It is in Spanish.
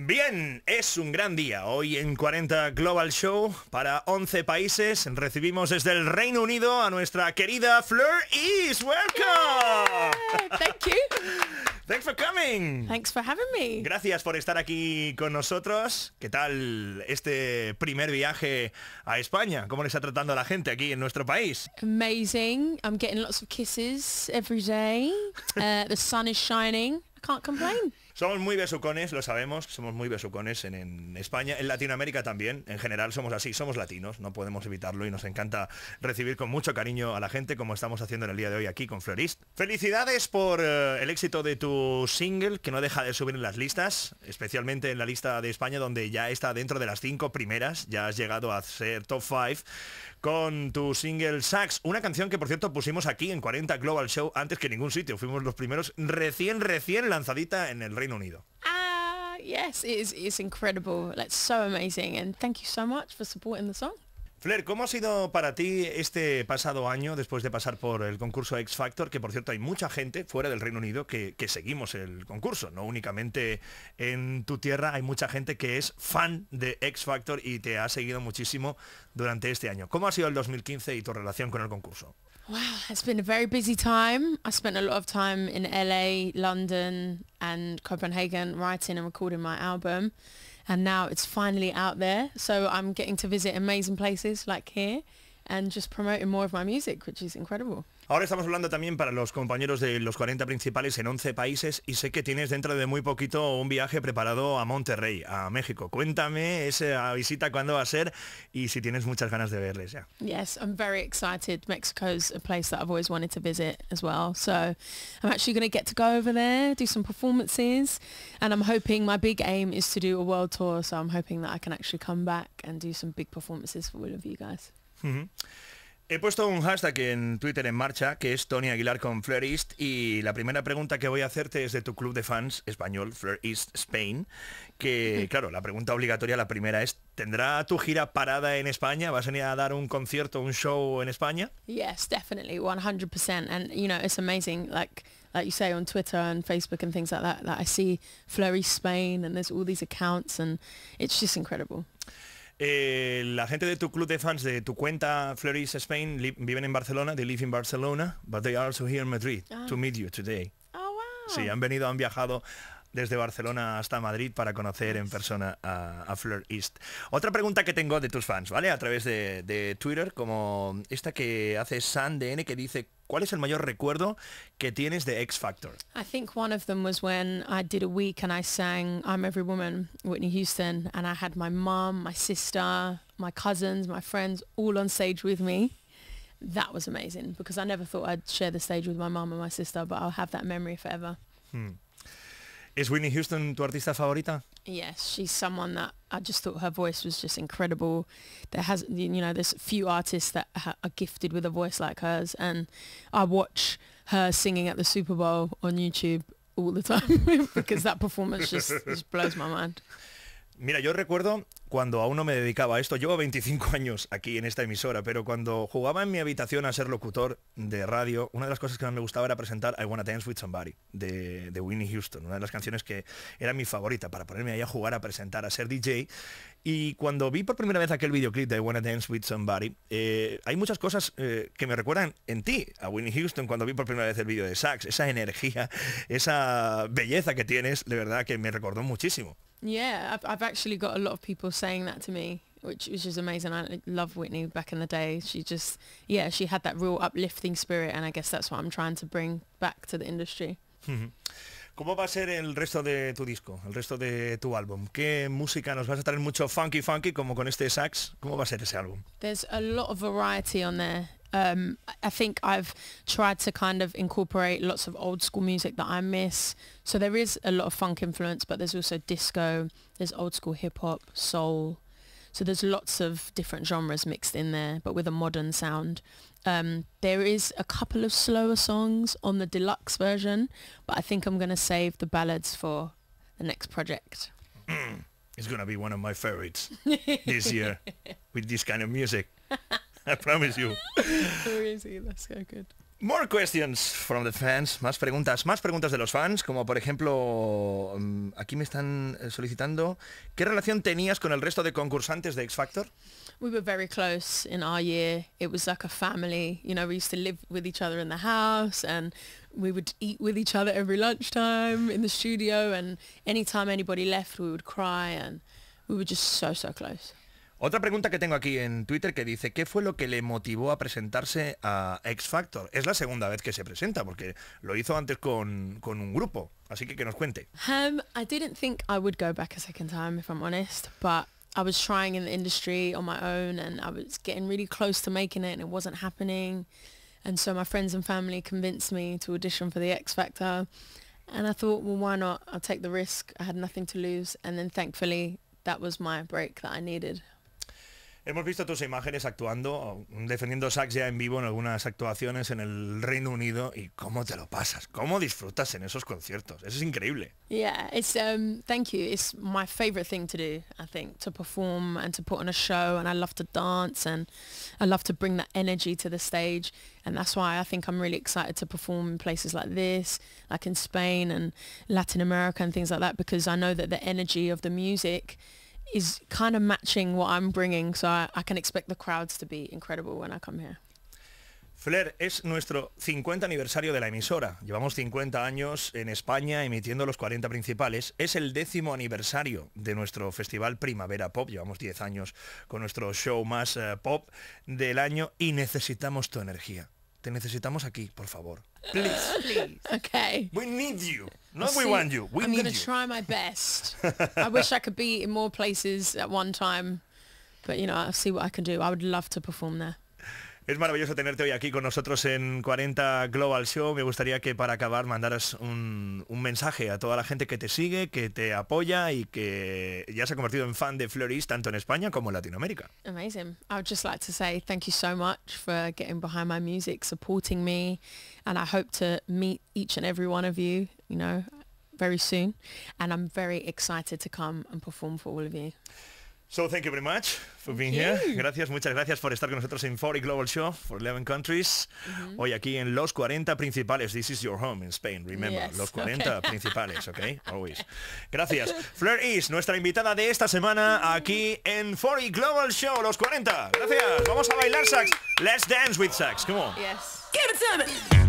Bien, es un gran día. Hoy en 40 Global Show para 11 países recibimos desde el Reino Unido a nuestra querida Fleur East. Welcome. thank you. Thanks for coming. Thanks for having me. Gracias por estar aquí con nosotros. ¿Qué tal este primer viaje a España? ¿Cómo le está tratando a la gente aquí en nuestro país? Amazing. I'm getting lots of kisses every day. Uh, the sun is shining. I can't complain. Somos muy besucones, lo sabemos, somos muy besucones en, España, en Latinoamérica también, en general somos así, somos latinos, no podemos evitarlo y nos encanta recibir con mucho cariño a la gente como estamos haciendo en el día de hoy aquí con Florist. Felicidades por eh, el éxito de tu single que no deja de subir en las listas, especialmente en la lista de España donde ya está dentro de las cinco primeras, ya has llegado a ser top five con tu single Sax, una canción que por cierto pusimos aquí en 40 Global Show antes que ningún sitio, fuimos los primeros recién, recién lanzadita en el Reino Unido. Ah, yes, es incredible. so amazing. And thank you so much for supporting the song. Flair, ¿cómo ha sido para ti este pasado año después de pasar por el concurso X Factor? Que por cierto hay mucha gente fuera del Reino Unido que, que, seguimos el concurso, no únicamente en tu tierra, hay mucha gente que es fan de X Factor y te ha seguido muchísimo durante este año. ¿Cómo ha sido el 2015 y tu relación con el concurso? Wow, it's been a very busy time. I spent a lot of time in LA, London and Copenhagen writing and recording my album and now it's finally out there. So I'm getting to visit amazing places like here and just promoting more of my music, which is incredible. Ahora estamos hablando también para los compañeros de los 40 principales en 11 países y sé que tienes dentro de muy poquito un viaje preparado a Monterrey, a México. Cuéntame esa visita, cuándo va a ser y si tienes muchas ganas de verles ya. Yes, I'm very excited. Mexico's a place that I've always wanted to visit as well. So I'm actually going to get to go over there, do some performances and I'm hoping my big aim is to do a world tour. So I'm hoping that I can actually come back and do some big performances for all of you guys. He puesto un hashtag en Twitter en marcha, que es Tony Aguilar con Fleur East, y la primera pregunta que voy a hacerte es de tu club de fans español, Fleur East Spain, que claro, la pregunta obligatoria, la primera es, ¿tendrá tu gira parada en España? ¿Vas a venir a dar un concierto, un show en España? Yes, definitely, 100%. And, you know, it's amazing, like... Like you say on Twitter and Facebook and things like that, that I see Fleur East Spain and there's all these accounts and it's just incredible. Eh, la gente de tu club de fans, de tu cuenta East Spain, viven en Barcelona, they live in Barcelona, but they are also here in Madrid to ah. meet you today. Oh, wow. Sí, han venido, han viajado desde Barcelona hasta Madrid para conocer en persona a, Fleur East. Otra pregunta que tengo de tus fans, ¿vale? A través de, de Twitter, como esta que hace SanDN que dice, ¿Cuál es el mayor recuerdo que tienes de X Factor? I think one of them was when I did a week and I sang I'm Every Woman, Whitney Houston, and I had my mom, my sister, my cousins, my friends all on stage with me. That was amazing because I never thought I'd share the stage with my mom and my sister, but I'll have that memory forever. Hmm. Is Whitney Houston tu artista favorita? Yes, she's someone that I just thought her voice was just incredible. There has, you know, there's few artists that are gifted with a voice like hers, and I watch her singing at the Super Bowl on YouTube all the time because that performance just, just blows my mind. Mira, yo recuerdo cuando aún no me dedicaba a esto, llevo 25 años aquí en esta emisora, pero cuando jugaba en mi habitación a ser locutor de radio, una de las cosas que más me gustaba era presentar I Wanna Dance With Somebody, de, Winnie Houston, una de las canciones que era mi favorita para ponerme ahí a jugar, a presentar, a ser DJ. Y cuando vi por primera vez aquel videoclip de I Wanna Dance With Somebody, eh, hay muchas cosas eh, que me recuerdan en ti, a Winnie Houston, cuando vi por primera vez el vídeo de Sax, esa energía, esa belleza que tienes, de verdad que me recordó muchísimo. Yeah, I've, I've actually got a lot of people saying that to me, which which is amazing. I love Whitney back in the day. She just, yeah, she had that real uplifting spirit, and I guess that's what I'm trying to bring back to the industry. ¿Cómo va a ser el resto de tu disco, el resto de tu álbum? ¿Qué música nos vas a traer mucho funky funky como con este sax? ¿Cómo va a ser ese álbum? There's a lot of variety on there um, I think I've tried to kind of incorporate lots of old school music that I miss. So there is a lot of funk influence, but there's also disco, there's old school hip hop, soul. So there's lots of different genres mixed in there, but with a modern sound. Um, there is a couple of slower songs on the deluxe version, but I think I'm going to save the ballads for the next project. Mm, it's going to be one of my favorites this year with this kind of music. I promise you. Crazy, that's good. More questions from the fans. Más preguntas, más preguntas de los fans, como por ejemplo, mm, aquí me están eh, solicitando, ¿qué relación tenías con el resto de concursantes de X Factor? We were very close in our year. It was like a family. You know, we used to live with each other in the house and we would eat with each other every lunchtime in the studio and anytime anybody left, we would cry and we were just so, so close. Otra pregunta que tengo aquí en Twitter que dice, ¿qué fue lo que le motivó a presentarse a X Factor? Es la segunda vez que se presenta, porque lo hizo antes con, con un grupo, así que que nos cuente. Um, I didn't think I would go back a second time, if I'm honest, but I was trying in the industry on my own and I was getting really close to making it and it wasn't happening. And so my friends and family convinced me to audition for the X Factor. And I thought, well, why not? I'll take the risk. I had nothing to lose. And then thankfully, that was my break that I needed. Hemos visto tus imágenes actuando, um, defendiendo sax ya en vivo en algunas actuaciones en el Reino Unido y cómo te lo pasas, cómo disfrutas en esos conciertos. Eso es increíble. Yeah, it's um thank you. It's my favorite thing to do, I think, to perform and to put on a show and I love to dance and I love to bring that energy to the stage and that's why I think I'm really excited to perform in places like this, like in Spain and Latin America and things like that because I know that the energy of the music is kind of matching what I'm bringing, so I, can expect the crowds to be incredible when I come here. Flair, es nuestro 50 aniversario de la emisora. Llevamos 50 años en España emitiendo los 40 principales. Es el décimo aniversario de nuestro festival Primavera Pop. Llevamos 10 años con nuestro show más eh, pop del año y necesitamos tu energía. Te necesitamos aquí, por favor. Please. Please. Okay. We need you. No, we see, want you. We I'm need gonna you. try my best. I wish I could be in more places at one time, but you know, I'll see what I can do. I would love to perform there. Es maravilloso tenerte hoy aquí con nosotros en 40 Global Show. Me gustaría que para acabar mandaras un, mensaje a toda la gente que te sigue, que te apoya y que ya se ha convertido en fan de Floris tanto en España como en Latinoamérica. Amazing. I would just like to say thank you so much for getting behind my music, supporting me, and I hope to meet each and every one of you, you know, very soon. And I'm very excited to come and perform for all of you. So thank you very much for being here. Gracias, muchas gracias por estar con nosotros en 40 Global Show for 11 countries. Hoy aquí en Los 40 Principales. This is your home in Spain, remember. Los 40 Principales, ¿ok? Always. Gracias. Fleur Is, nuestra invitada de esta semana aquí en 40 Global Show, Los 40. Gracias. Vamos a bailar sax. Let's dance with sax. Come on. Yes.